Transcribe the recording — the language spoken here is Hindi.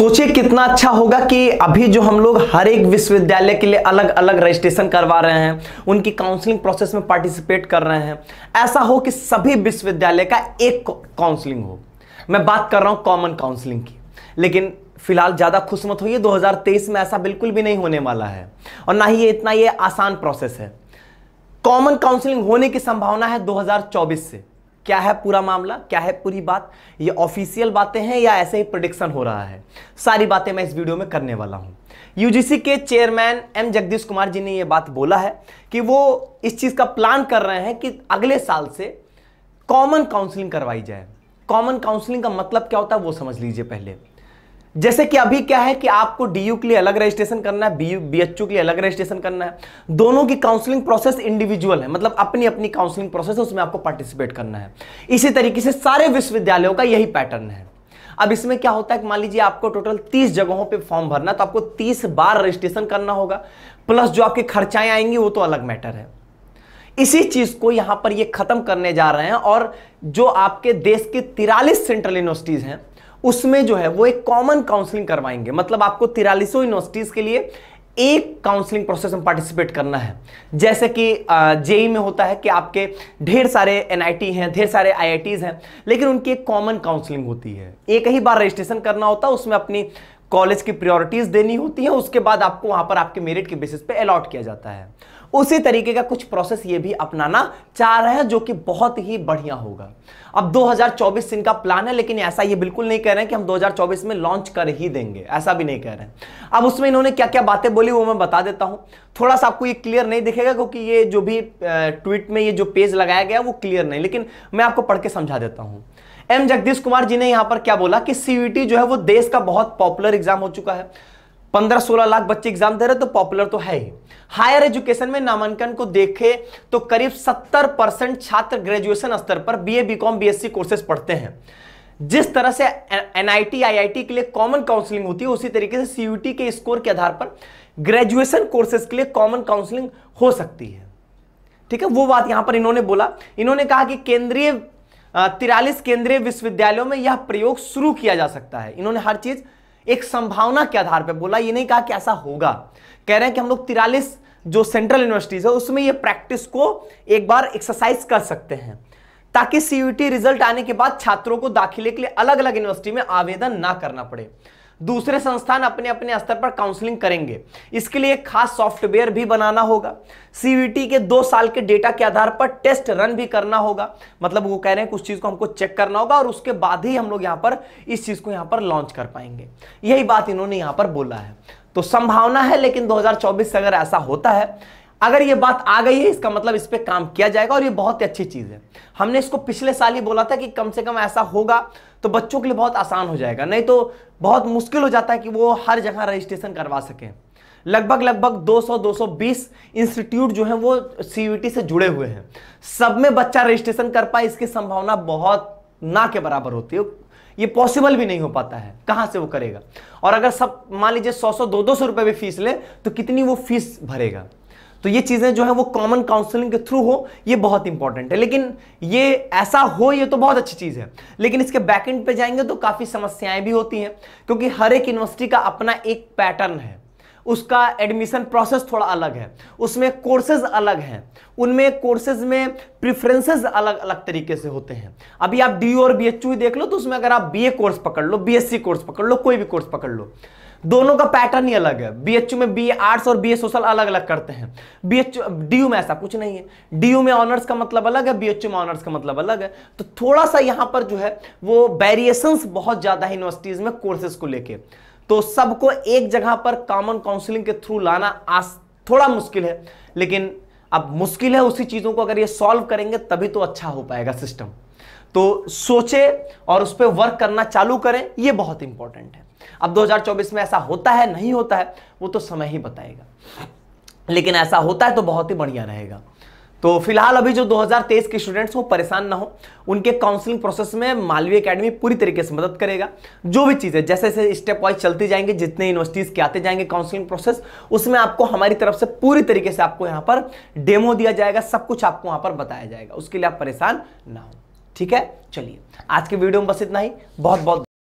सोचिए कितना अच्छा होगा कि अभी जो हम लोग हर एक विश्वविद्यालय के लिए अलग अलग रजिस्ट्रेशन करवा रहे हैं उनकी काउंसलिंग प्रोसेस में पार्टिसिपेट कर रहे हैं ऐसा हो कि सभी विश्वविद्यालय का एक काउंसलिंग हो मैं बात कर रहा हूं कॉमन काउंसलिंग की लेकिन फिलहाल ज़्यादा खुश मत होइए 2023 में ऐसा बिल्कुल भी नहीं होने वाला है और ना ही ये इतना ये आसान प्रोसेस है कॉमन काउंसलिंग होने की संभावना है 2024 से क्या है पूरा मामला क्या है पूरी बात ये ऑफिशियल बातें हैं या ऐसे ही प्रोडिक्शन हो रहा है सारी बातें मैं इस वीडियो में करने वाला हूँ यूजीसी के चेयरमैन एम जगदीश कुमार जी ने ये बात बोला है कि वो इस चीज़ का प्लान कर रहे हैं कि अगले साल से कॉमन काउंसलिंग करवाई जाए कॉमन काउंसलिंग का मतलब क्या होता है वो समझ लीजिए पहले जैसे कि अभी क्या है कि आपको डीयू के लिए अलग रजिस्ट्रेशन करना है बीयू बीएचयू के लिए अलग रजिस्ट्रेशन करना है दोनों की काउंसलिंग प्रोसेस इंडिविजुअल है मतलब अपनी अपनी काउंसलिंग प्रोसेस है उसमें आपको पार्टिसिपेट करना है इसी तरीके से सारे विश्वविद्यालयों का यही पैटर्न है अब इसमें क्या होता है कि मान लीजिए आपको टोटल 30 जगहों पे फॉर्म भरना तो आपको 30 बार रजिस्ट्रेशन करना होगा प्लस जो आपके खर्चाएं आएंगी वो तो अलग मैटर है इसी चीज को यहां पर ये खत्म करने जा रहे हैं और जो आपके देश के तिरालीस सेंट्रल यूनिवर्सिटीज हैं उसमें जो है वो एक कॉमन काउंसलिंग करवाएंगे मतलब आपको तिरालीसों यूनिवर्सिटीज़ के लिए एक काउंसलिंग प्रोसेस में पार्टिसिपेट करना है जैसे कि जेई में होता है कि आपके ढेर सारे एनआईटी हैं ढेर सारे आईआईटीज़ हैं लेकिन उनकी एक कॉमन काउंसलिंग होती है एक ही बार रजिस्ट्रेशन करना होता है उसमें अपनी कॉलेज की प्रायोरिटीज देनी होती है उसके बाद आपको वहां पर आपके मेरिट के बेसिस पे अलॉट किया जाता है उसी तरीके का कुछ प्रोसेस ये भी अपनाना चाह रहे हैं जो कि बहुत ही बढ़िया होगा अब 2024 से इनका प्लान है लेकिन ऐसा ये बिल्कुल नहीं कह रहे हैं कि हम 2024 में लॉन्च कर ही देंगे ऐसा भी नहीं कह रहे हैं अब उसमें इन्होंने क्या क्या बातें बोली वो मैं बता देता हूँ थोड़ा सा आपको ये क्लियर नहीं दिखेगा क्योंकि ये जो भी ट्वीट में ये जो पेज लगाया गया वो क्लियर नहीं लेकिन मैं आपको पढ़ के समझा देता हूँ एम जगदीश कुमार जी ने यहां पर क्या बोला कि सीयूटी जो है वो देश का बहुत पॉपुलर एग्जाम हो चुका है पंद्रह सोलह लाख बच्चे एग्जाम दे रहे तो पॉपुलर तो है ही हायर एजुकेशन में नामांकन को देखे तो करीब सत्तर परसेंट छात्र ग्रेजुएशन स्तर पर बीए बीकॉम बीएससी कोर्सेज पढ़ते हैं जिस तरह से एनआईटी आईआईटी के लिए कॉमन काउंसलिंग होती है उसी तरीके से सीयूटी के स्कोर के आधार पर ग्रेजुएशन कोर्सेज के लिए कॉमन काउंसलिंग हो सकती है ठीक है वो बात यहां पर इन्होंने बोला इन्होंने कहा कि केंद्रीय तिरालीस केंद्रीय विश्वविद्यालयों में यह प्रयोग शुरू किया जा सकता है इन्होंने हर चीज एक संभावना के आधार पर बोला ये नहीं कहा कि ऐसा होगा कह रहे हैं कि हम लोग तिरालीस जो सेंट्रल यूनिवर्सिटीज है उसमें ये प्रैक्टिस को एक बार एक्सरसाइज कर सकते हैं ताकि सीयूटी रिजल्ट आने के बाद छात्रों को दाखिले के लिए अलग अलग यूनिवर्सिटी में आवेदन ना करना पड़े दूसरे संस्थान अपने अपने स्तर पर काउंसलिंग करेंगे इसके लिए एक खास सॉफ्टवेयर भी बनाना होगा सीवीटी के दो साल के डेटा के आधार पर टेस्ट रन भी करना होगा मतलब वो कह रहे हैं कि उस चीज़ को हमको चेक करना होगा और उसके बाद ही हम लोग यहां पर इस चीज़ को यहां पर लॉन्च कर पाएंगे यही बात इन्होंने यहां पर बोला है तो संभावना है लेकिन 2024 से अगर ऐसा होता है अगर ये बात आ गई है इसका मतलब इस पर काम किया जाएगा और ये बहुत ही अच्छी चीज़ है हमने इसको पिछले साल ही बोला था कि कम से कम ऐसा होगा तो बच्चों के लिए बहुत आसान हो जाएगा नहीं तो बहुत मुश्किल हो जाता है कि वो हर जगह रजिस्ट्रेशन करवा सकें लगभग लगभग 200-220 इंस्टीट्यूट जो है वो सी से जुड़े हुए हैं सब में बच्चा रजिस्ट्रेशन कर पाए इसकी संभावना बहुत ना के बराबर होती है ये पॉसिबल भी नहीं हो पाता है कहाँ से वो करेगा और अगर सब मान लीजिए सौ सौ दो दो सौ रुपये भी फीस ले तो कितनी वो फीस भरेगा तो ये चीज़ें जो है वो कॉमन काउंसलिंग के थ्रू हो ये बहुत इंपॉर्टेंट है लेकिन ये ऐसा हो ये तो बहुत अच्छी चीज़ है लेकिन इसके एंड पे जाएंगे तो काफ़ी समस्याएं भी होती हैं क्योंकि हर एक यूनिवर्सिटी का अपना एक पैटर्न है उसका एडमिशन प्रोसेस थोड़ा अलग है उसमें कोर्सेज अलग हैं उनमें कोर्सेज में प्रिफ्रेंसेज अलग अलग तरीके से होते हैं अभी आप डी और बी एच देख लो तो उसमें अगर आप बी कोर्स पकड़ लो बी कोर्स पकड़ लो कोई भी कोर्स पकड़ लो दोनों का पैटर्न ही अलग है बीएचयू में बीए आर्ट्स और बीए सोशल अलग अलग करते हैं बीएचयू डीयू में ऐसा कुछ नहीं है डीयू में ऑनर्स का मतलब अलग है बीएचयू में ऑनर्स का मतलब अलग है तो थोड़ा सा यहाँ पर जो है वो वेरिएशंस बहुत ज़्यादा है यूनिवर्सिटीज़ में कोर्सेज को लेकर तो सबको एक जगह पर कॉमन काउंसिलिंग के थ्रू लाना आस थोड़ा मुश्किल है लेकिन अब मुश्किल है उसी चीज़ों को अगर ये सॉल्व करेंगे तभी तो अच्छा हो पाएगा सिस्टम तो सोचे और उस पर वर्क करना चालू करें ये बहुत इंपॉर्टेंट है अब 2024 में ऐसा होता है नहीं होता है वो तो समय ही बताएगा लेकिन ऐसा होता है तो बहुत ही बढ़िया रहेगा तो फिलहाल अभी जो 2023 के स्टूडेंट्स वो परेशान ना हो उनके काउंसलिंग प्रोसेस में मालवीय एकेडमी पूरी तरीके से मदद करेगा जो भी चीज़ें जैसे जैसे स्टेप वाइज चलती जाएंगे जितने यूनिवर्सिटीज़ के आते जाएंगे काउंसलिंग प्रोसेस उसमें आपको हमारी तरफ से पूरी तरीके से आपको यहाँ पर डेमो दिया जाएगा सब कुछ आपको यहाँ पर बताया जाएगा उसके लिए आप परेशान ना हो ठीक है चलिए आज के वीडियो में बस इतना ही बहुत बहुत